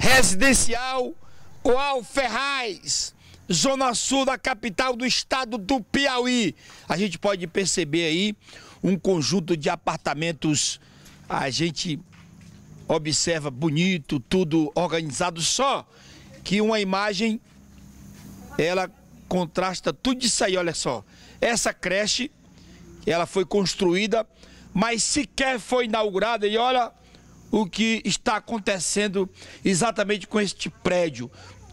Residencial Coal Ferraz, zona sul da capital do estado do Piauí. A gente pode perceber aí um conjunto de apartamentos. A gente observa bonito, tudo organizado, só que uma imagem ela contrasta tudo isso aí, olha só. Essa creche, ela foi construída, mas sequer foi inaugurada e olha o que está acontecendo exatamente com este prédio,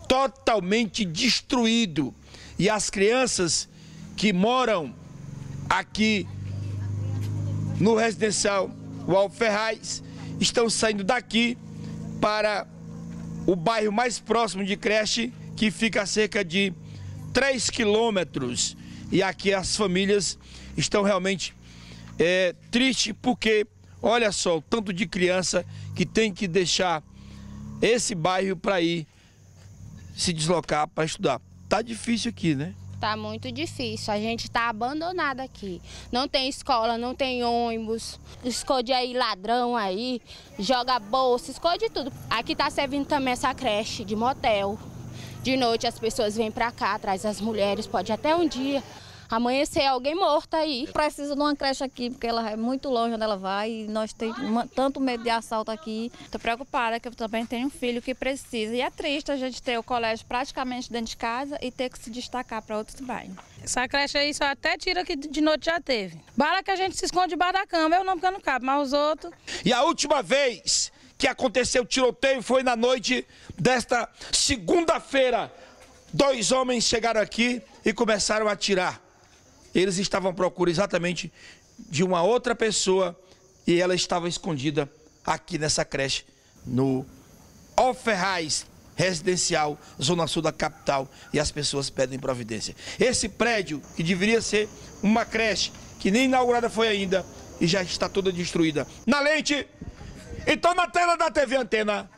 totalmente destruído. E as crianças que moram aqui no residencial Wal Ferraz estão saindo daqui para o bairro mais próximo de creche, que fica a cerca de 3 quilômetros. E aqui as famílias estão realmente é, tristes porque Olha só o tanto de criança que tem que deixar esse bairro para ir se deslocar para estudar. Tá difícil aqui, né? Tá muito difícil. A gente tá abandonado aqui. Não tem escola, não tem ônibus. Esconde aí ladrão aí, joga bolsa, esconde tudo. Aqui tá servindo também essa creche de motel. De noite as pessoas vêm para cá, traz as mulheres, pode até um dia amanhecer alguém morta aí. Precisa de uma creche aqui, porque ela é muito longe onde ela vai e nós temos tanto medo de assalto aqui. Estou preocupada, que eu também tenho um filho que precisa. E é triste a gente ter o colégio praticamente dentro de casa e ter que se destacar para outros bairros. Essa creche aí só até tira que de noite já teve. Bala que a gente se esconde debaixo da cama, é eu não, porque eu não cabo, mas os outros. E a última vez que aconteceu o tiroteio foi na noite desta segunda-feira. Dois homens chegaram aqui e começaram a atirar. Eles estavam à procura exatamente de uma outra pessoa e ela estava escondida aqui nessa creche, no Oferrais Residencial, Zona Sul da capital, e as pessoas pedem providência. Esse prédio, que deveria ser uma creche, que nem inaugurada foi ainda, e já está toda destruída. Na lente! Então na tela da TV Antena,